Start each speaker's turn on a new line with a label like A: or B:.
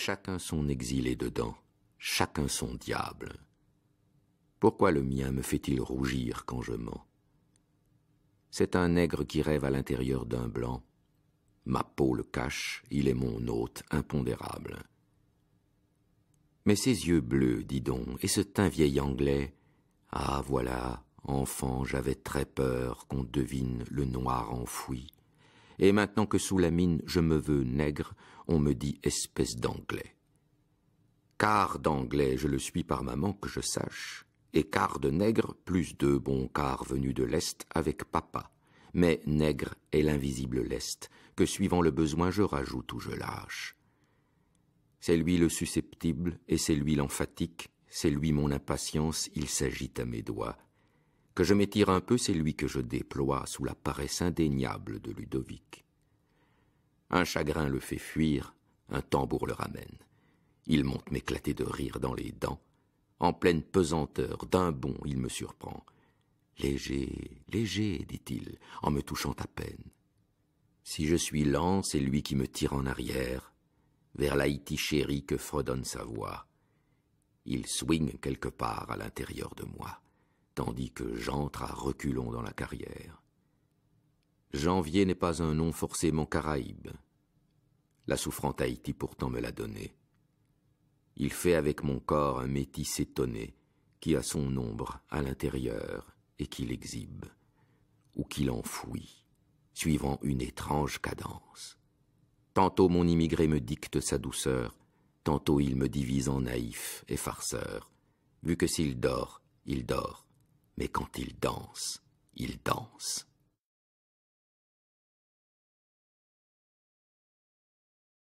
A: Chacun son exil est dedans, chacun son diable. Pourquoi le mien me fait-il rougir quand je mens C'est un nègre qui rêve à l'intérieur d'un blanc. Ma peau le cache, il est mon hôte impondérable. Mais ses yeux bleus, dis donc, et ce teint vieil anglais, ah voilà, enfant, j'avais très peur qu'on devine le noir enfoui et maintenant que sous la mine je me veux nègre, on me dit espèce d'anglais. Car d'anglais, je le suis par maman que je sache, et quart de nègre, plus deux bons quarts venus de l'Est avec papa. Mais nègre est l'invisible lest, que suivant le besoin je rajoute ou je lâche. C'est lui le susceptible, et c'est lui l'emphatique, c'est lui mon impatience, il s'agit à mes doigts, que je m'étire un peu, c'est lui que je déploie sous la paresse indéniable de Ludovic. Un chagrin le fait fuir, un tambour le ramène. Il monte m'éclater de rire dans les dents. En pleine pesanteur, d'un bond, il me surprend. Léger, léger, dit-il, en me touchant à peine. Si je suis lent, c'est lui qui me tire en arrière, vers l'Haïti chéri que fredonne sa voix. Il swing quelque part à l'intérieur de moi tandis que j'entre à reculons dans la carrière. Janvier n'est pas un nom forcément caraïbe. La souffrante Haïti pourtant me l'a donné. Il fait avec mon corps un métis étonné qui a son ombre à l'intérieur et qui l'exhibe, ou qui l'enfouit, suivant une étrange cadence. Tantôt mon immigré me dicte sa douceur, tantôt il me divise en naïf et farceur, vu que s'il dort, il dort, mais quand il danse, il danse.